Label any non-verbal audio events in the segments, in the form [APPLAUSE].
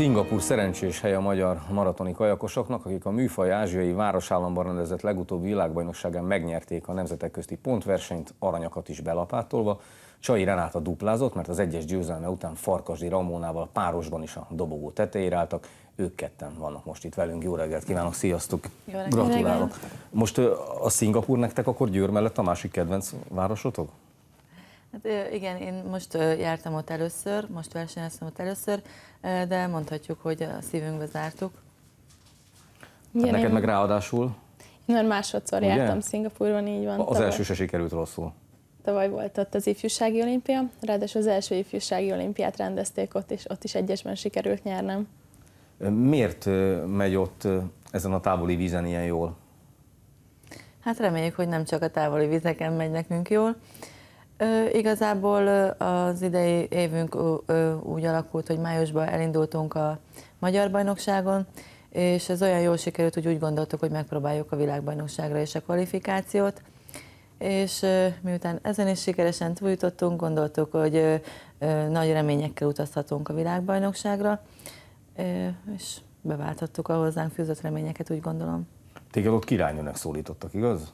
Szingapúr szerencsés hely a magyar maratoni kajakosoknak, akik a műfaj ázsiai városállamban rendezett legutóbbi világbajnokságán megnyerték a nemzetek közti pontversenyt, aranyakat is belapátolva. Csai Renáta duplázott, mert az egyes győzelme után Farkasdi Ramónával párosban is a dobogó tetejére álltak. Ők ketten vannak most itt velünk. Jó reggelt kívánok, sziasztok! Jó reggelt. Gratulálok! Most a Szingapúr nektek akkor Győr mellett a másik kedvenc városotok? Hát igen, én most jártam ott először, most versenyeztem ott először, de mondhatjuk, hogy a szívünkbe zártuk. Hát igen, hát neked én... meg ráadásul? Én már másodszor Ugye? jártam Szingapurban, így van. Az első se sikerült rosszul. Tavaly volt ott az ifjúsági olimpia, ráadásul az első ifjúsági olimpiát rendezték ott, és ott is egyesben sikerült nyernem. Miért megy ott ezen a távoli vízen ilyen jól? Hát reméljük, hogy nem csak a távoli vizeken megy nekünk jól igazából az idei évünk úgy alakult, hogy májusban elindultunk a Magyar Bajnokságon, és ez olyan jól sikerült, hogy úgy gondoltuk, hogy megpróbáljuk a világbajnokságra és a kvalifikációt és miután ezen is sikeresen túljutottunk, gondoltuk, hogy nagy reményekkel utazhatunk a világbajnokságra, és beváltottuk a hozzánk fűzött reményeket, úgy gondolom. Téged ott királynőnek szólítottak, igaz?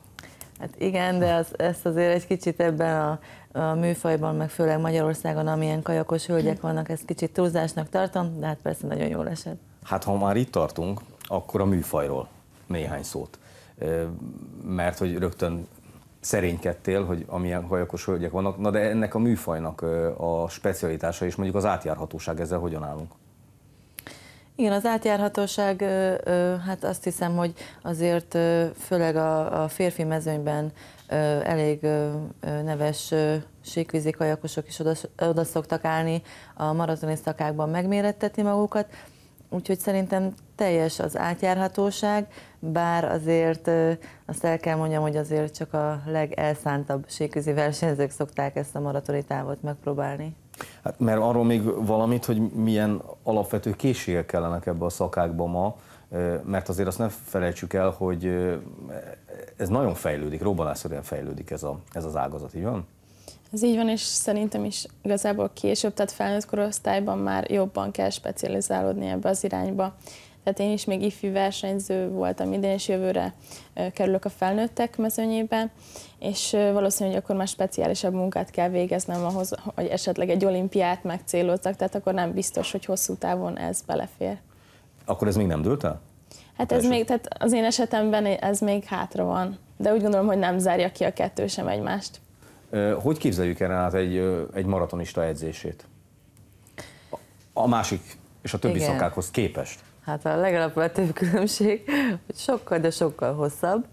Hát igen, de az, ezt azért egy kicsit ebben a, a műfajban, meg főleg Magyarországon, amilyen kajakos hölgyek vannak, ezt kicsit túlzásnak tartom, de hát persze nagyon jól esett. Hát ha már itt tartunk, akkor a műfajról néhány szót. Mert hogy rögtön szerénykedtél, hogy amilyen kajakos hölgyek vannak, na de ennek a műfajnak a specialitása és mondjuk az átjárhatóság ezzel hogyan állunk? Igen, az átjárhatóság, hát azt hiszem, hogy azért főleg a, a férfi mezőnyben elég neves síkvízi kajakosok is oda, oda szoktak állni a maratoni szakákban megmérettetni magukat, úgyhogy szerintem teljes az átjárhatóság, bár azért azt el kell mondjam, hogy azért csak a legelszántabb síkvízi versenyzők szokták ezt a maratoni távot megpróbálni. Hát, mert arról még valamit, hogy milyen alapvető készségek kellenek ebbe a szakákba ma, mert azért azt nem felejtsük el, hogy ez nagyon fejlődik, robbanásszerűen fejlődik ez, a, ez az ágazat, így van? Ez így van, és szerintem is igazából később, tehát felnőtt korosztályban már jobban kell specializálódni ebbe az irányba. Tehát én is még ifjú versenyző voltam idén, és jövőre kerülök a felnőttek mezőnyébe, és valószínűleg akkor már speciálisabb munkát kell végeznem ahhoz, hogy esetleg egy olimpiát megcélozzak, tehát akkor nem biztos, hogy hosszú távon ez belefér. Akkor ez még nem dőlt el? Hát ez még, tehát az én esetemben ez még hátra van, de úgy gondolom, hogy nem zárja ki a kettő sem egymást. Hogy képzeljük el át egy, egy maratonista edzését? A másik és a többi Igen. szakákhoz képest? Hát a legalapvetőbb különbség, hogy sokkal, de sokkal hosszabb.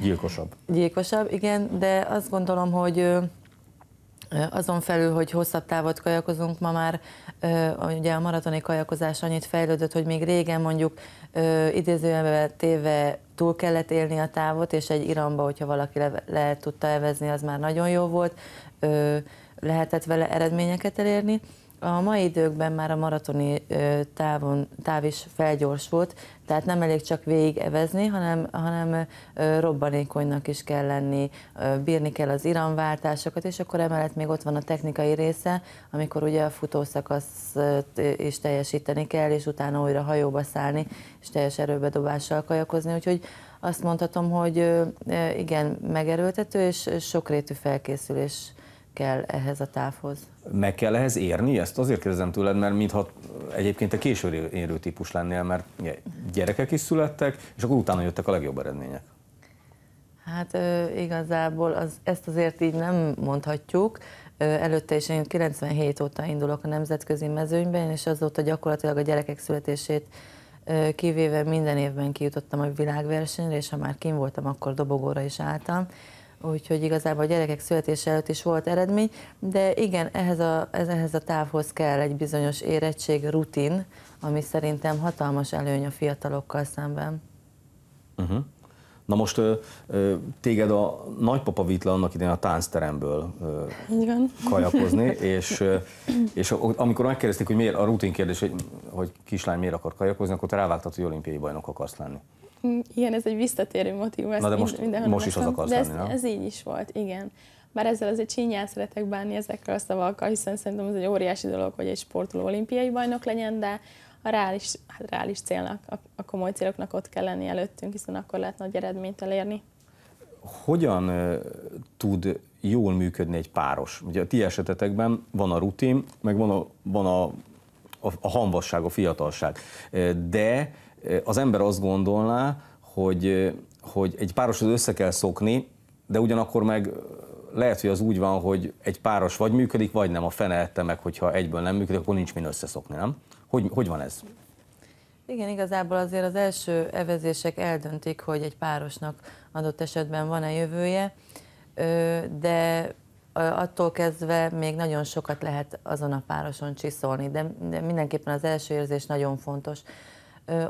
Gyilkosabb. Gyilkosabb, igen, de azt gondolom, hogy azon felül, hogy hosszabb távot kajakozunk, ma már ugye a maratoni kajakozás annyit fejlődött, hogy még régen mondjuk idézőjelbe téve túl kellett élni a távot, és egy iramba, hogyha valaki le, le tudta evezni, az már nagyon jó volt, lehetett vele eredményeket elérni. A mai időkben már a maratoni távon, táv is felgyorsult, tehát nem elég csak végig evezni, hanem, hanem robbanékonynak is kell lenni, bírni kell az iramváltásokat, és akkor emellett még ott van a technikai része, amikor ugye a futószakaszt is teljesíteni kell, és utána újra hajóba szállni, és teljes erőbedobással kajakozni, úgyhogy azt mondhatom, hogy igen, megerőltető és sokrétű felkészülés kell ehhez a távhoz. Meg kell ehhez érni? Ezt azért kérdezem tőled, mert mintha egyébként a késő érő típus lennél, mert gyerekek is születtek, és akkor utána jöttek a legjobb eredmények. Hát ö, igazából az, ezt azért így nem mondhatjuk. Ö, előtte is én 97 óta indulok a nemzetközi mezőnyben, és azóta gyakorlatilag a gyerekek születését ö, kivéve minden évben kijutottam a világversenyre, és ha már kim voltam, akkor dobogóra is álltam úgyhogy igazából a gyerekek születése előtt is volt eredmény, de igen, ehhez a, ehhez a távhoz kell egy bizonyos érettség, rutin, ami szerintem hatalmas előny a fiatalokkal szemben. Uh-huh. Na most ö, ö, téged a nagypapa vitt le annak idején a táncteremből ö, kajakozni, [LAUGHS] és, ö, és amikor megkérdezték, hogy miért a rutin kérdés, hogy, hogy kislány miért akar kajakozni, akkor te rávágtad, hogy olimpiai bajnok akarsz lenni. Igen, ez egy visszatérő motivum. Na de most, mindenhol most is az akarsz lenni, ez, nem? ez így is volt, igen. Bár ezzel azért csínyán szeretek bánni ezekkel a szavakkal, hiszen szerintem ez egy óriási dolog, hogy egy sportoló olimpiai bajnok legyen, de a reális, hát reális célnak, a, a komoly céloknak ott kell lenni előttünk, hiszen akkor lehet nagy eredményt elérni. Hogyan tud jól működni egy páros? Ugye a ti esetetekben van a rutin, meg van a, van a, a, a hanvasság, a fiatalság, de az ember azt gondolná, hogy, hogy egy párosod össze kell szokni, de ugyanakkor meg lehet, hogy az úgy van, hogy egy páros vagy működik, vagy nem, a fene ette meg, hogyha egyből nem működik, akkor nincs min összeszokni, nem? Hogy, hogy van ez? Igen, igazából azért az első evezések eldöntik, hogy egy párosnak adott esetben van-e jövője, de attól kezdve még nagyon sokat lehet azon a pároson csiszolni, de mindenképpen az első érzés nagyon fontos.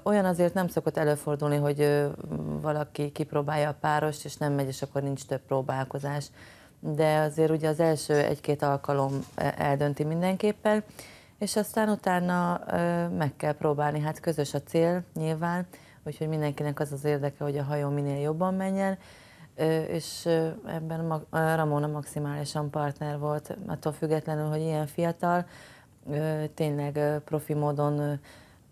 Olyan azért nem szokott előfordulni, hogy valaki kipróbálja a párost, és nem megy, és akkor nincs több próbálkozás. De azért ugye az első egy-két alkalom e, eldönti mindenképpen, és aztán utána meg kell próbálni. Hát közös a cél nyilván, úgyhogy mindenkinek az az érdeke, hogy a hajó minél jobban menjen, és ebben Ramona maximálisan partner volt, attól függetlenül, hogy ilyen fiatal, tényleg profi módon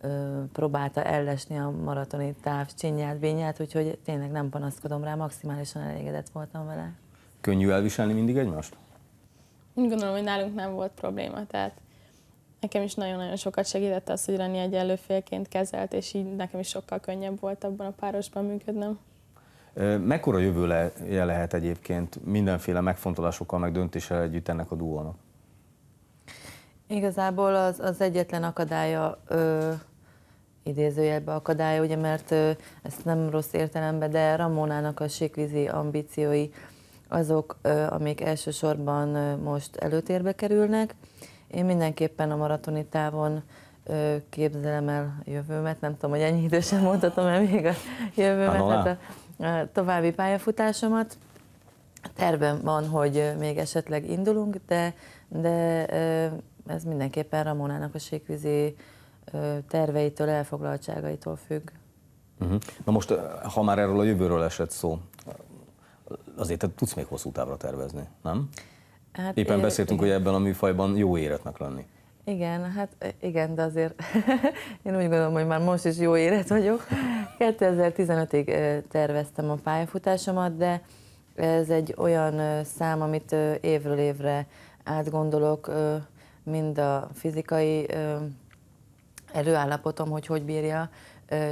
ö, próbálta ellesni a maratoni táv csinyát, bényát, úgyhogy tényleg nem panaszkodom rá, maximálisan elégedett voltam vele. Könnyű elviselni mindig egymást? Úgy gondolom, hogy nálunk nem volt probléma, tehát nekem is nagyon-nagyon sokat segített az, hogy Rani egy előfélként kezelt, és így nekem is sokkal könnyebb volt abban a párosban működnem. Mekkora jövője le lehet egyébként mindenféle megfontolásokkal, meg döntéssel együtt ennek a duónak? Igazából az, az egyetlen akadálya ö, idézőjelbe akadálya, ugye, mert ezt nem rossz értelemben, de Ramónának a síkvízi ambíciói azok, amik elsősorban most előtérbe kerülnek. Én mindenképpen a maratoni távon képzelem el jövőmet, nem tudom, hogy ennyi idősen mondhatom-e még a jövőmet, hát a, a további pályafutásomat. Tervem van, hogy még esetleg indulunk, de, de ez mindenképpen Ramonának a síkvízi terveitől, elfoglaltságaitól függ. Uh-huh. Na most, ha már erről a jövőről esett szó, azért te tudsz még hosszú távra tervezni, nem? Hát Éppen ér- beszéltünk, hogy ebben a műfajban jó életnek lenni. Igen, hát igen, de azért [LAUGHS] én úgy gondolom, hogy már most is jó élet vagyok. 2015-ig terveztem a pályafutásomat, de ez egy olyan szám, amit évről évre átgondolok, mind a fizikai erőállapotom, hogy hogy bírja,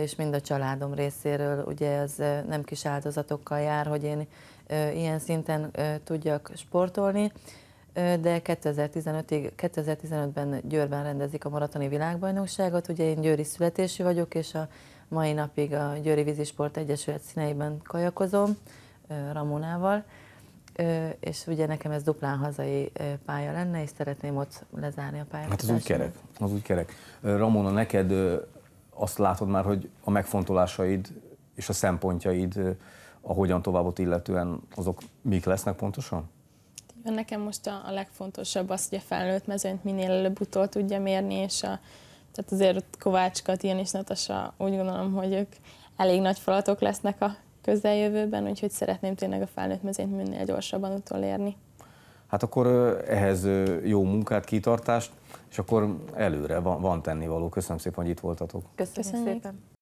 és mind a családom részéről, ugye ez nem kis áldozatokkal jár, hogy én ilyen szinten tudjak sportolni, de 2015-ig, 2015-ben Győrben rendezik a maratoni világbajnokságot, ugye én győri születésű vagyok, és a mai napig a Győri Vízisport Egyesület színeiben kajakozom Ramonával, és ugye nekem ez duplán hazai pálya lenne, és szeretném ott lezárni a pályát. Hát az úgy kerek, az úgy kerek. Ramona, neked azt látod már, hogy a megfontolásaid és a szempontjaid a hogyan továbbot illetően azok mik lesznek pontosan? Nekem most a, legfontosabb az, hogy a felnőtt mezőnyt minél előbb utol tudja mérni, és a, tehát azért Kovács Katin és Natasa úgy gondolom, hogy ők elég nagy falatok lesznek a közeljövőben, úgyhogy szeretném tényleg a felnőtt mezőnyt minél gyorsabban utolérni. Hát akkor ehhez jó munkát, kitartást, és akkor előre van, van tennivaló. Köszönöm szépen, hogy itt voltatok. Köszönöm szépen.